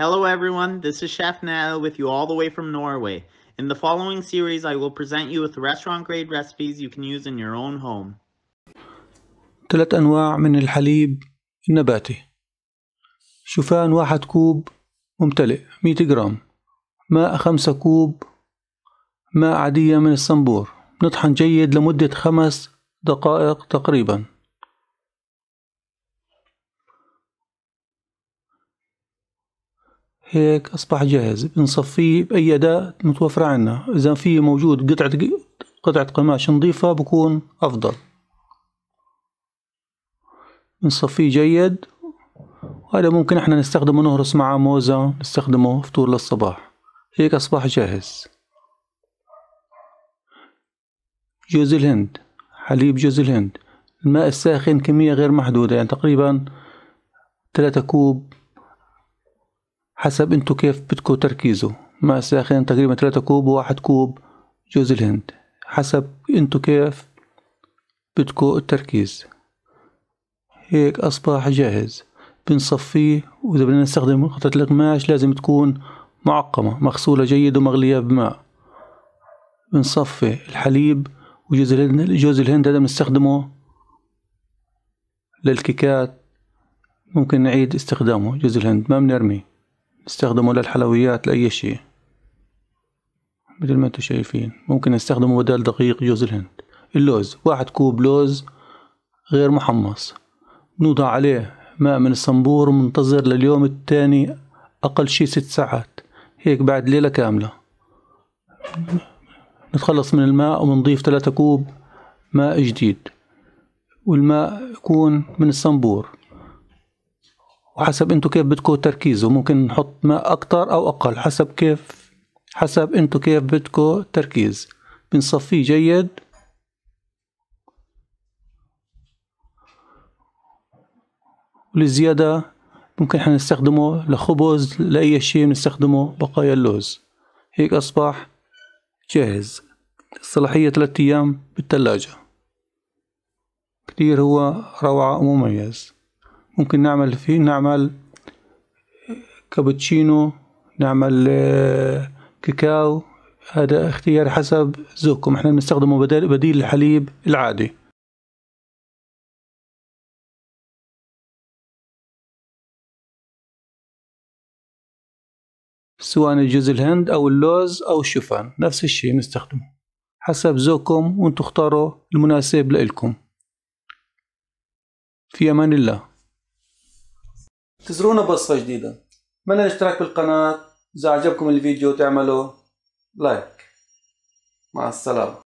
Hello everyone, this is Chef Nana with you all the way from Norway. In the following series, I will present you with restaurant grade recipes you can use in your own home. ثلاث أنواع من الحليب النباتي شوفان واحد كوب ممتلئ 100 جرام ماء خمسة كوب ماء عادية من الصنبور نطحن جيد لمدة خمس دقائق تقريباً هيك أصبح جاهز بنصفيه بأي أداة متوفرة عنا إذا في موجود قطعة قطعة قماش نظيفة بكون أفضل بنصفيه جيد وهذا ممكن احنا نستخدمه نهرس مع موزة نستخدمه فطور للصباح هيك أصبح جاهز جوز الهند حليب جوز الهند الماء الساخن كمية غير محدودة يعني تقريبا ثلاثة كوب حسب انتو كيف بدكو تركيزه ماء ساخن تقريبا ثلاثة كوب وواحد كوب جوز الهند حسب انتو كيف بدكو التركيز هيك اصبح جاهز بنصفيه واذا بدنا نستخدم قطعة القماش لازم تكون معقمة مغسولة جيد ومغلية بماء بنصفي الحليب وجوز الهند جوز الهند هذا بنستخدمه للكيكات ممكن نعيد استخدامه جوز الهند ما بنرميه استخدموا للحلويات لأي شيء مثل ما انتم شايفين ممكن نستخدمه بدل دقيق جوز الهند اللوز واحد كوب لوز غير محمص نوضع عليه ماء من الصنبور ومنتظر لليوم الثاني أقل شي ست ساعات هيك بعد ليلة كاملة نتخلص من الماء ونضيف ثلاثة كوب ماء جديد والماء يكون من الصنبور وحسب انتو كيف بدكو تركيزه ممكن نحط ماء اكتر او اقل حسب كيف حسب انتو كيف بدكو تركيز بنصفيه جيد ولزيادة ممكن احنا نستخدمه لخبز لأي شيء نستخدمه بقايا اللوز هيك أصبح جاهز الصلاحية ثلاثة أيام بالثلاجة كتير هو روعة ومميز ممكن نعمل فيه نعمل كابتشينو نعمل آه، كاكاو هذا اختيار حسب ذوقكم احنا بنستخدمه بدل بديل الحليب العادي سواء الجوز الهند او اللوز او الشوفان نفس الشيء نستخدمه حسب ذوقكم وانتم اختاروا المناسب لإلكم في امان الله تزرونا بصفة جديدة من الاشتراك بالقناة إذا عجبكم الفيديو تعملوا لايك مع السلامة